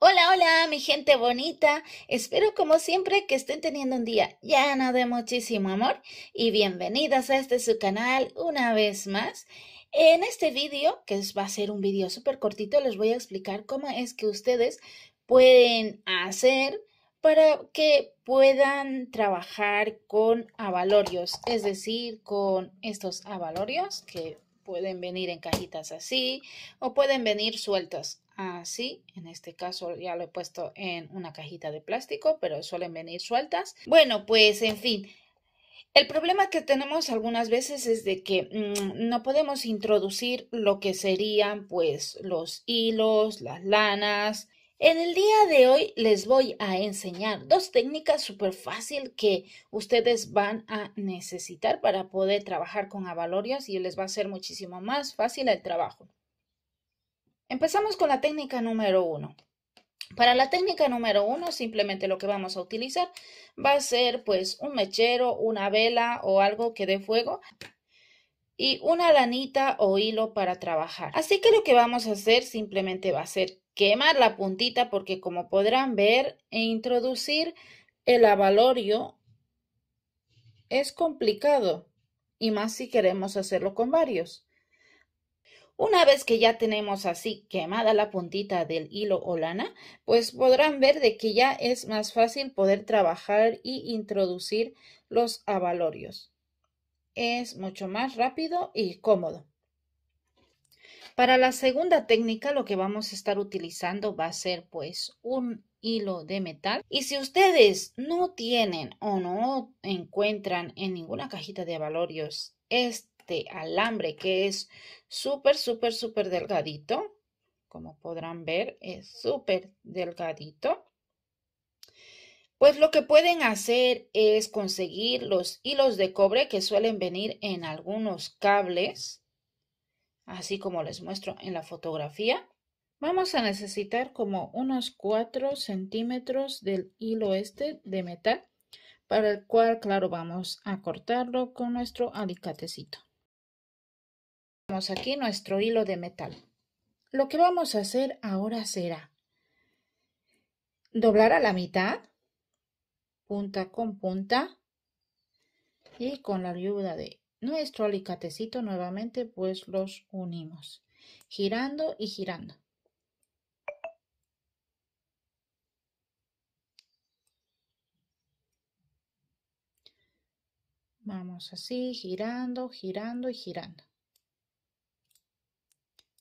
Hola, hola, mi gente bonita. Espero como siempre que estén teniendo un día lleno de muchísimo amor y bienvenidas a este su canal una vez más. En este vídeo, que va a ser un vídeo súper cortito, les voy a explicar cómo es que ustedes pueden hacer para que puedan trabajar con avalorios, es decir, con estos avalorios que pueden venir en cajitas así o pueden venir sueltos así. En este caso ya lo he puesto en una cajita de plástico, pero suelen venir sueltas. Bueno, pues en fin. El problema que tenemos algunas veces es de que mm, no podemos introducir lo que serían pues los hilos, las lanas. En el día de hoy les voy a enseñar dos técnicas súper fácil que ustedes van a necesitar para poder trabajar con avalorios y les va a ser muchísimo más fácil el trabajo. Empezamos con la técnica número uno. Para la técnica número uno, simplemente lo que vamos a utilizar va a ser pues un mechero, una vela o algo que dé fuego y una lanita o hilo para trabajar. Así que lo que vamos a hacer simplemente va a ser quemar la puntita porque como podrán ver e introducir el avalorio es complicado y más si queremos hacerlo con varios. Una vez que ya tenemos así quemada la puntita del hilo o lana, pues podrán ver de que ya es más fácil poder trabajar y introducir los avalorios. Es mucho más rápido y cómodo. Para la segunda técnica lo que vamos a estar utilizando va a ser pues un hilo de metal y si ustedes no tienen o no encuentran en ninguna cajita de avalorios este este alambre que es súper, súper, súper delgadito. Como podrán ver, es súper delgadito. Pues lo que pueden hacer es conseguir los hilos de cobre que suelen venir en algunos cables, así como les muestro en la fotografía. Vamos a necesitar como unos 4 centímetros del hilo este de metal, para el cual, claro, vamos a cortarlo con nuestro alicatecito aquí nuestro hilo de metal. Lo que vamos a hacer ahora será doblar a la mitad, punta con punta, y con la ayuda de nuestro alicatecito nuevamente pues los unimos, girando y girando. Vamos así, girando, girando y girando.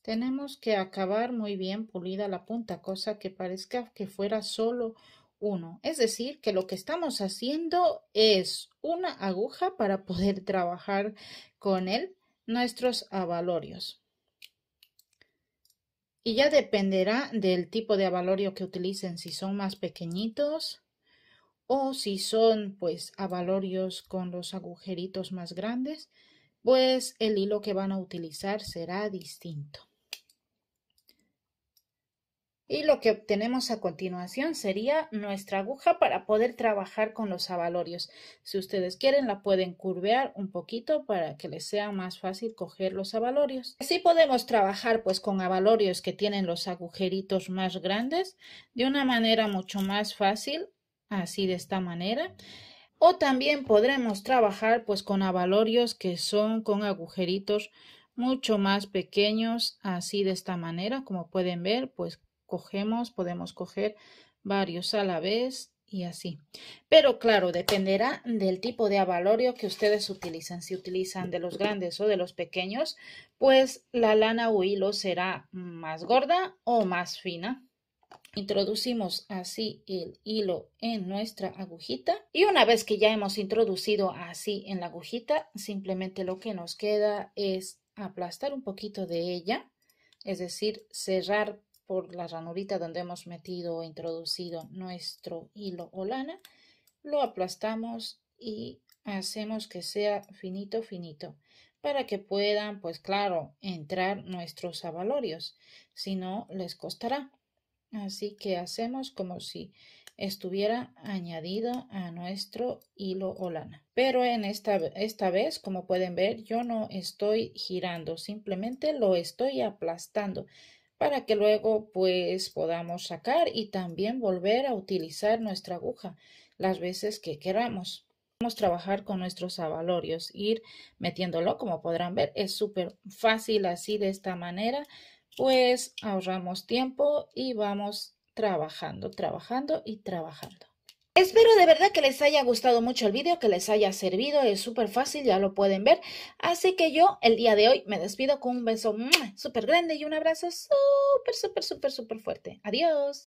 Tenemos que acabar muy bien pulida la punta, cosa que parezca que fuera solo uno. Es decir, que lo que estamos haciendo es una aguja para poder trabajar con él nuestros abalorios. Y ya dependerá del tipo de avalorio que utilicen, si son más pequeñitos o si son pues abalorios con los agujeritos más grandes, pues el hilo que van a utilizar será distinto. Y lo que obtenemos a continuación sería nuestra aguja para poder trabajar con los abalorios. Si ustedes quieren la pueden curvear un poquito para que les sea más fácil coger los abalorios. Así podemos trabajar pues con abalorios que tienen los agujeritos más grandes de una manera mucho más fácil, así de esta manera. O también podremos trabajar pues con abalorios que son con agujeritos mucho más pequeños así de esta manera como pueden ver pues cogemos, podemos coger varios a la vez y así. Pero claro, dependerá del tipo de abalorio que ustedes utilizan. Si utilizan de los grandes o de los pequeños, pues la lana o hilo será más gorda o más fina. Introducimos así el hilo en nuestra agujita y una vez que ya hemos introducido así en la agujita, simplemente lo que nos queda es aplastar un poquito de ella, es decir, cerrar por la ranurita donde hemos metido o introducido nuestro hilo o lana, lo aplastamos y hacemos que sea finito finito para que puedan pues claro entrar nuestros abalorios si no les costará así que hacemos como si estuviera añadido a nuestro hilo o lana pero en esta vez como pueden ver yo no estoy girando simplemente lo estoy aplastando para que luego pues podamos sacar y también volver a utilizar nuestra aguja las veces que queramos. Vamos a trabajar con nuestros abalorios, ir metiéndolo como podrán ver, es súper fácil así de esta manera, pues ahorramos tiempo y vamos trabajando, trabajando y trabajando. Espero de verdad que les haya gustado mucho el vídeo, que les haya servido, es súper fácil, ya lo pueden ver. Así que yo el día de hoy me despido con un beso súper grande y un abrazo súper, súper, súper, súper fuerte. Adiós.